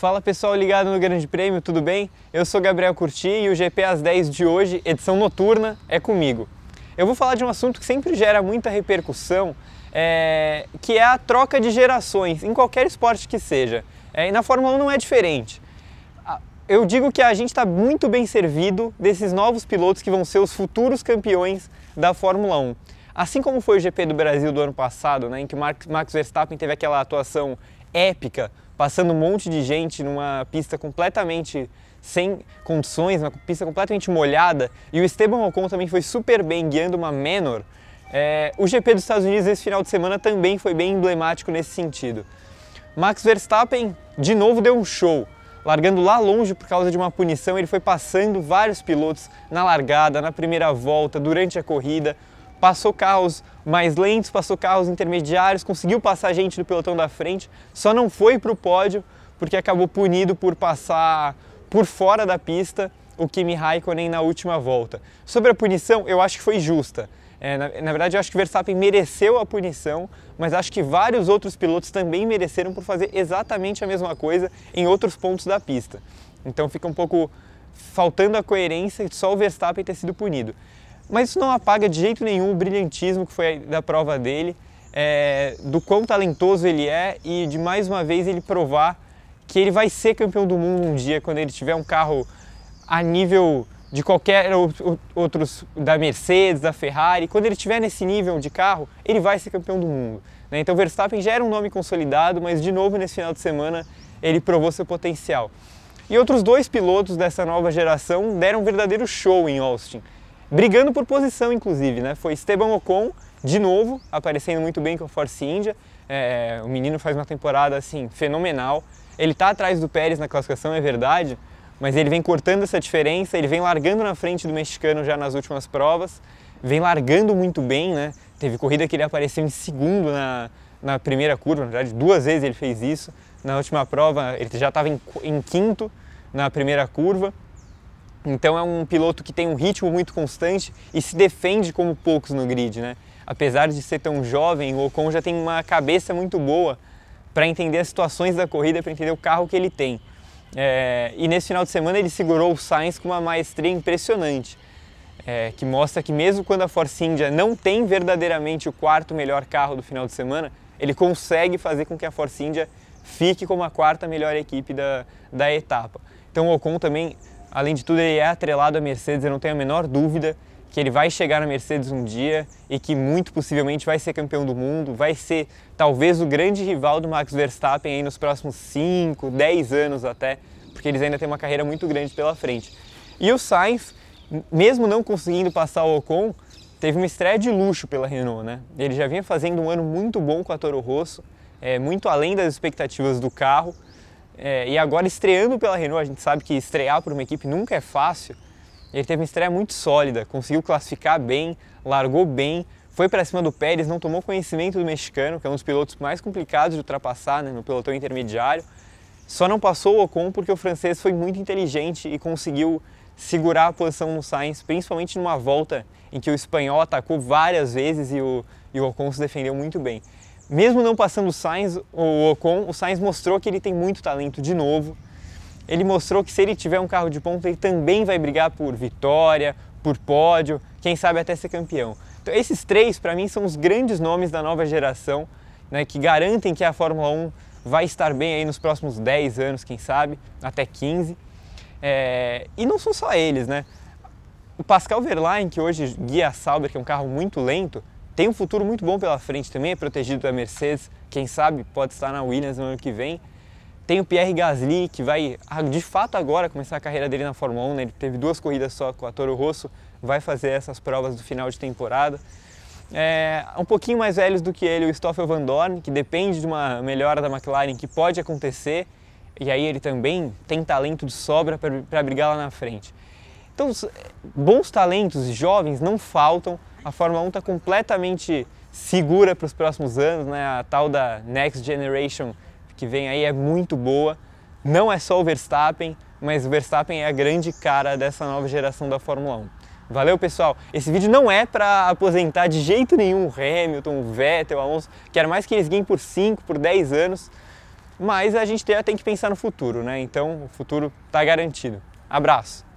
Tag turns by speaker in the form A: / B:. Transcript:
A: Fala pessoal ligado no Grande Prêmio, tudo bem? Eu sou Gabriel Curti e o GP às 10 de hoje, edição noturna, é comigo. Eu vou falar de um assunto que sempre gera muita repercussão, é... que é a troca de gerações, em qualquer esporte que seja. É... e na Fórmula 1 não é diferente. Eu digo que a gente está muito bem servido desses novos pilotos que vão ser os futuros campeões da Fórmula 1. Assim como foi o GP do Brasil do ano passado, né, em que Max Verstappen teve aquela atuação épica, passando um monte de gente numa pista completamente sem condições, uma pista completamente molhada, e o Esteban Ocon também foi super bem guiando uma Menor, é, o GP dos Estados Unidos esse final de semana também foi bem emblemático nesse sentido. Max Verstappen de novo deu um show, largando lá longe por causa de uma punição, ele foi passando vários pilotos na largada, na primeira volta, durante a corrida, passou carros mais lentos, passou carros intermediários, conseguiu passar gente do pelotão da frente, só não foi para o pódio porque acabou punido por passar por fora da pista o Kimi Raikkonen na última volta. Sobre a punição, eu acho que foi justa. É, na, na, verdade, eu acho que Verstappen mereceu a punição, mas acho que vários outros pilotos também mereceram por fazer exatamente a mesma coisa em outros pontos da pista. Então fica um pouco faltando a coerência de só o Verstappen ter sido punido. Mas isso não apaga de jeito nenhum o brilhantismo que foi da prova dele, é, do quão talentoso ele é e de mais uma vez ele provar que ele vai ser campeão do mundo um dia quando ele tiver um carro a nível de qualquer outros da Mercedes, da Ferrari, quando ele tiver nesse nível de carro, ele vai ser campeão do mundo. Né? Então Verstappen já era um nome consolidado, mas de novo nesse final de semana ele provou seu potencial. E outros dois pilotos dessa nova geração deram um verdadeiro show em Austin brigando por posição, inclusive. Né? Foi Esteban Ocon, de novo, aparecendo muito bem com a Force India. É, o menino faz uma temporada assim fenomenal. Ele está atrás do Pérez na classificação, é verdade, mas ele vem cortando essa diferença, ele vem largando na frente do mexicano já nas últimas provas, vem largando muito bem, né? Teve corrida que ele apareceu em segundo na, na primeira curva, na verdade duas vezes ele fez isso. Na última prova ele já estava em, em quinto na primeira curva, então é um piloto que tem um ritmo muito constante e se defende como poucos no grid, né? Apesar de ser tão jovem, o Ocon já tem uma cabeça muito boa para entender as situações da corrida, para entender o carro que ele tem. É, e nesse final de semana ele segurou o Sainz com uma maestria impressionante, é, que mostra que mesmo quando a Force India não tem verdadeiramente o quarto melhor carro do final de semana, ele consegue fazer com que a Force India fique como a quarta melhor equipe da, da etapa. Então o Ocon também Além de tudo, ele é atrelado à Mercedes, eu não tenho a menor dúvida que ele vai chegar na Mercedes um dia e que muito possivelmente vai ser campeão do mundo, vai ser talvez o grande rival do Max Verstappen aí nos próximos 5, 10 anos até, porque eles ainda têm uma carreira muito grande pela frente. E o Sainz, mesmo não conseguindo passar o Ocon, teve uma estreia de luxo pela Renault, né? Ele já vinha fazendo um ano muito bom com a Toro Rosso, é, muito além das expectativas do carro, é, e agora estreando pela Renault, a gente sabe que estrear por uma equipe nunca é fácil. Ele teve uma estreia muito sólida, conseguiu classificar bem, largou bem, foi para cima do Pérez, não tomou conhecimento do mexicano, que é um dos pilotos mais complicados de ultrapassar né, no pelotão intermediário. Só não passou o Ocon porque o francês foi muito inteligente e conseguiu segurar a posição no Sainz, principalmente numa volta em que o espanhol atacou várias vezes e o, e o Ocon se defendeu muito bem. Mesmo não passando o Sainz, o Ocon, o Sainz mostrou que ele tem muito talento de novo. Ele mostrou que se ele tiver um carro de ponta, ele também vai brigar por vitória, por pódio, quem sabe até ser campeão. Então, esses três, para mim, são os grandes nomes da nova geração, né, que garantem que a Fórmula 1 vai estar bem aí nos próximos 10 anos, quem sabe, até 15. É... E não são só eles, né? O Pascal Verlaine, que hoje guia a Sauber, que é um carro muito lento, tem um futuro muito bom pela frente também, é protegido da Mercedes, quem sabe pode estar na Williams no ano que vem. Tem o Pierre Gasly, que vai ah, de fato agora começar a carreira dele na Fórmula 1, né? ele teve duas corridas só com a Toro Rosso, vai fazer essas provas do final de temporada. É, um pouquinho mais velhos do que ele, o Stoffel Van Dorn, que depende de uma melhora da McLaren que pode acontecer, e aí ele também tem talento de sobra para brigar lá na frente. Então, bons talentos jovens não faltam. A Fórmula 1 está completamente segura para os próximos anos, né? A tal da Next Generation que vem aí é muito boa. Não é só o Verstappen, mas o Verstappen é a grande cara dessa nova geração da Fórmula 1. Valeu, pessoal! Esse vídeo não é para aposentar de jeito nenhum o Hamilton, o Vettel, o Alonso. Quero mais que eles ganhem por 5, por 10 anos. Mas a gente tem que pensar no futuro, né? Então o futuro está garantido. Abraço!